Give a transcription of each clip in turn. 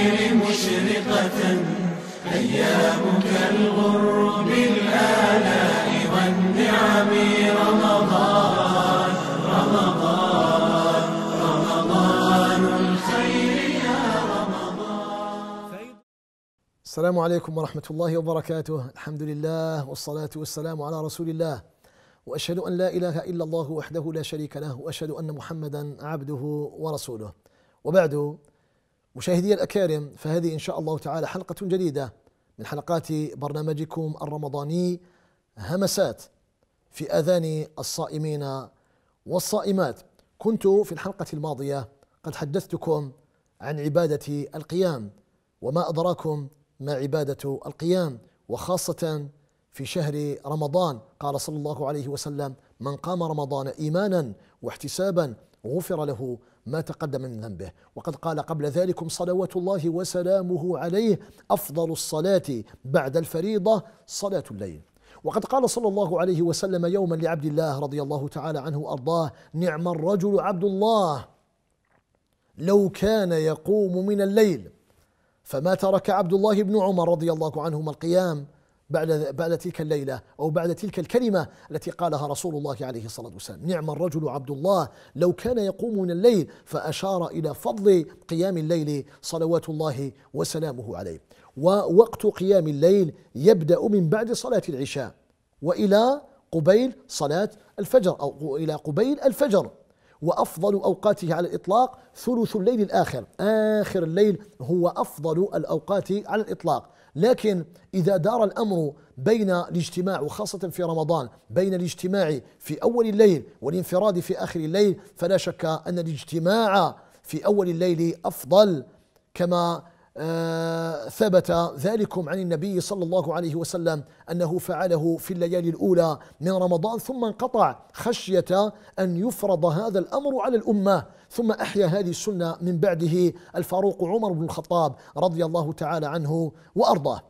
الخير مشرقة أيامك الغر بالآلاء والنعم رمضان رمضان رمضان الخير يا رمضان السلام عليكم ورحمة الله وبركاته الحمد لله والصلاة والسلام على رسول الله واشهد ان لا اله الا الله وحده لا شريك له واشهد ان محمدا عبده ورسوله وبعد مشاهدي الأكارم فهذه إن شاء الله تعالى حلقة جديدة من حلقات برنامجكم الرمضاني همسات في أذان الصائمين والصائمات كنت في الحلقة الماضية قد حدثتكم عن عبادة القيام وما أدراكم ما عبادة القيام وخاصة في شهر رمضان قال صلى الله عليه وسلم من قام رمضان إيمانا واحتسابا غفر له ما تقدم من ذنبه وقد قال قبل ذلكم صلوات الله وسلامه عليه أفضل الصلاة بعد الفريضة صلاة الليل وقد قال صلى الله عليه وسلم يوما لعبد الله رضي الله تعالى عنه أرضاه نعم الرجل عبد الله لو كان يقوم من الليل فما ترك عبد الله بن عمر رضي الله عنهما القيام بعد بعد تلك الليله او بعد تلك الكلمه التي قالها رسول الله عليه الصلاه والسلام، نعم الرجل عبد الله لو كان يقوم من الليل فاشار الى فضل قيام الليل صلوات الله وسلامه عليه. ووقت قيام الليل يبدا من بعد صلاه العشاء والى قبيل صلاه الفجر او الى قبيل الفجر وافضل اوقاته على الاطلاق ثلث الليل الاخر، اخر الليل هو افضل الاوقات على الاطلاق. لكن إذا دار الأمر بين الاجتماع وخاصة في رمضان بين الاجتماع في أول الليل والانفراد في آخر الليل فلا شك أن الاجتماع في أول الليل أفضل كما آه، ثبت ذلكم عن النبي صلى الله عليه وسلم انه فعله في الليالي الاولى من رمضان ثم انقطع خشيه ان يفرض هذا الامر على الامه ثم احيا هذه السنه من بعده الفاروق عمر بن الخطاب رضي الله تعالى عنه وارضاه.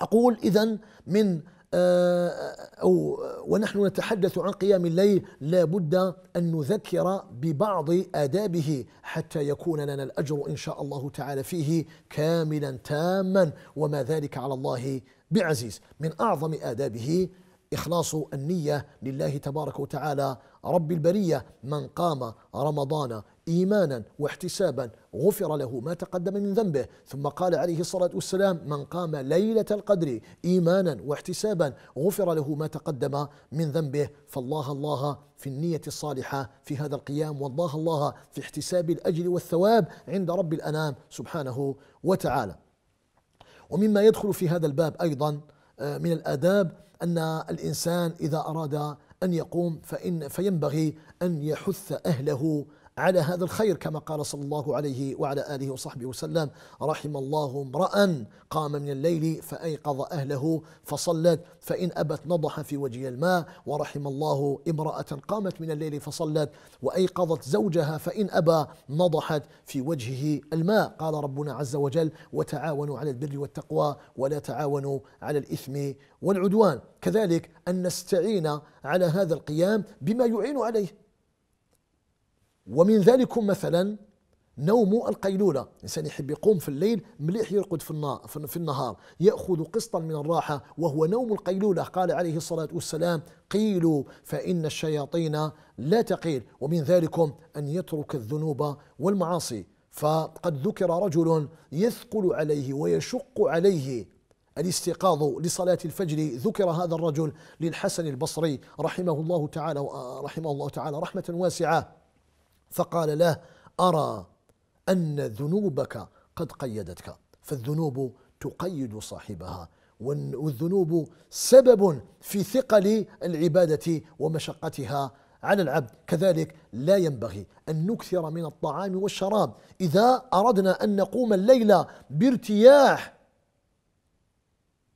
اقول اذا من أو ونحن نتحدث عن قيام الليل لا بد أن نذكر ببعض آدابه حتى يكون لنا الأجر إن شاء الله تعالى فيه كاملا تاما وما ذلك على الله بعزيز من أعظم آدابه إخلاص النية لله تبارك وتعالى رب البرية من قام رمضان إيمانا واحتسابا غفر له ما تقدم من ذنبه ثم قال عليه الصلاة والسلام من قام ليلة القدر إيمانا واحتسابا غفر له ما تقدم من ذنبه فالله الله في النية الصالحة في هذا القيام والله الله في احتساب الأجر والثواب عند رب الأنام سبحانه وتعالى ومما يدخل في هذا الباب أيضا آه، من الآداب أن الإنسان إذا أراد أن يقوم فإن فينبغي أن يحث أهله على هذا الخير كما قال صلى الله عليه وعلى آله وصحبه وسلم رحم الله امرأ قام من الليل فأيقظ أهله فصلت فإن أبت نضح في وجه الماء ورحم الله امرأة قامت من الليل فصلت وأيقظت زوجها فإن أبى نضحت في وجهه الماء قال ربنا عز وجل وتعاونوا على البر والتقوى ولا تعاونوا على الإثم والعدوان كذلك أن نستعين على هذا القيام بما يعين عليه ومن ذلكم مثلا نوم القيلولة الإنسان يحب يقوم في الليل مليح يرقد في, في النهار يأخذ قسطا من الراحة وهو نوم القيلولة قال عليه الصلاة والسلام قيلوا فإن الشياطين لا تقيل ومن ذلكم أن يترك الذنوب والمعاصي فقد ذكر رجل يثقل عليه ويشق عليه الاستيقاظ لصلاة الفجر ذكر هذا الرجل للحسن البصري رحمه الله تعالى رحمه الله تعالى رحمة واسعة فقال له أرى أن ذنوبك قد قيدتك فالذنوب تقيد صاحبها والذنوب سبب في ثقل العبادة ومشقتها على العبد كذلك لا ينبغي أن نكثر من الطعام والشراب إذا أردنا أن نقوم الليلة بارتياح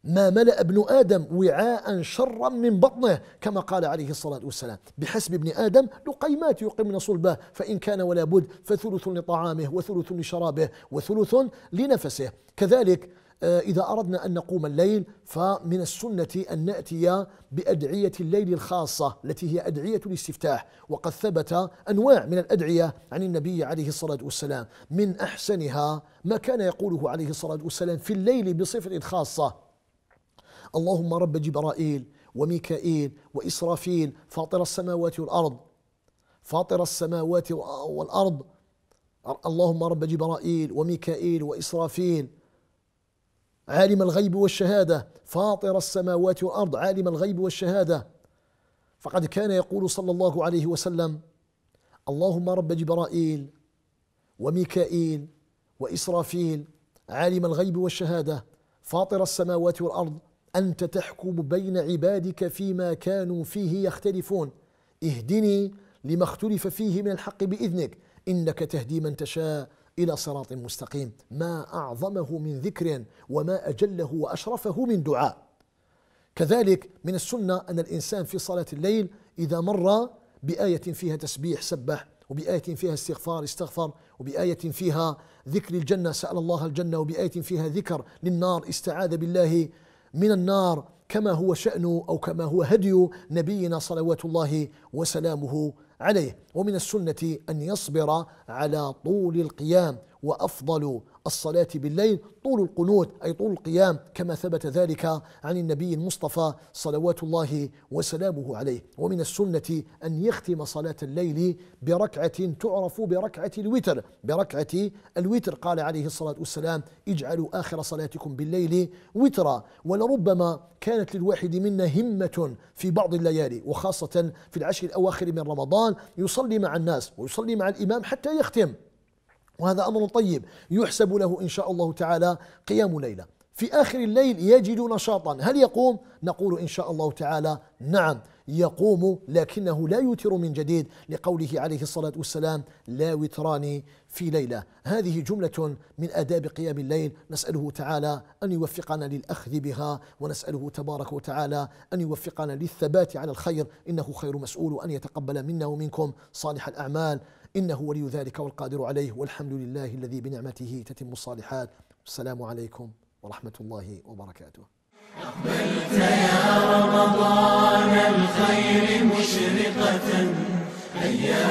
ما ملأ ابن آدم وعاء شرا من بطنه كما قال عليه الصلاة والسلام بحسب ابن آدم لقيمات يقمن صلبه فإن كان ولا بد فثلث لطعامه وثلث لشرابه وثلث لنفسه كذلك آه، إذا أردنا أن نقوم الليل فمن السنة أن نأتي بأدعية الليل الخاصة التي هي أدعية الاستفتاح وقد ثبت أنواع من الأدعية عن النبي عليه الصلاة والسلام من أحسنها ما كان يقوله عليه الصلاة والسلام في الليل بصفة خاصة اللهم رب جبرائيل وميكائيل وإسرافيل فاطر السماوات والأرض فاطر السماوات والأرض اللهم رب جبرائيل وميكائيل وإسرافيل عالم الغيب والشهادة فاطر السماوات والأرض عالم الغيب والشهادة فقد كان يقول صلى الله عليه وسلم اللهم رب جبرائيل وميكائيل وإسرافيل عالم الغيب والشهادة فاطر السماوات والأرض أنت تحكم بين عبادك فيما كانوا فيه يختلفون اهدني لما اختلف فيه من الحق بإذنك إنك تهدي من تشاء إلى صراط مستقيم ما أعظمه من ذكر وما أجله وأشرفه من دعاء كذلك من السنة أن الإنسان في صلاة الليل إذا مر بآية فيها تسبيح سبح وبآية فيها استغفار استغفر وبآية فيها ذكر الجنة سأل الله الجنة وبآية فيها ذكر للنار استعاذ بالله من النار كما هو شأن أو كما هو هدي نبينا صلوات الله وسلامه عليه ومن السنة أن يصبر على طول القيام وأفضل الصلاة بالليل طول القنوت أي طول القيام كما ثبت ذلك عن النبي المصطفى صلوات الله وسلامه عليه ومن السنة أن يختم صلاة الليل بركعة تعرف بركعة الوتر بركعة الوتر قال عليه الصلاة والسلام اجعلوا آخر صلاتكم بالليل وترا ولربما كانت للواحد منا همة في بعض الليالي وخاصة في العشر الأواخر من رمضان يصلي مع الناس ويصلي مع الإمام حتى يختم وهذا أمر طيب يحسب له إن شاء الله تعالى قيام ليلة في آخر الليل يجد نشاطا هل يقوم؟ نقول إن شاء الله تعالى نعم يقوم لكنه لا يوتر من جديد لقوله عليه الصلاة والسلام لا وتران في ليلة هذه جملة من آداب قيام الليل نسأله تعالى أن يوفقنا للأخذ بها ونسأله تبارك وتعالى أن يوفقنا للثبات على الخير إنه خير مسؤول وأن يتقبل منا ومنكم صالح الأعمال إنه ولي ذلك والقادر عليه والحمد لله الذي بنعمته تتم الصالحات والسلام عليكم ورحمة الله وبركاته yeah.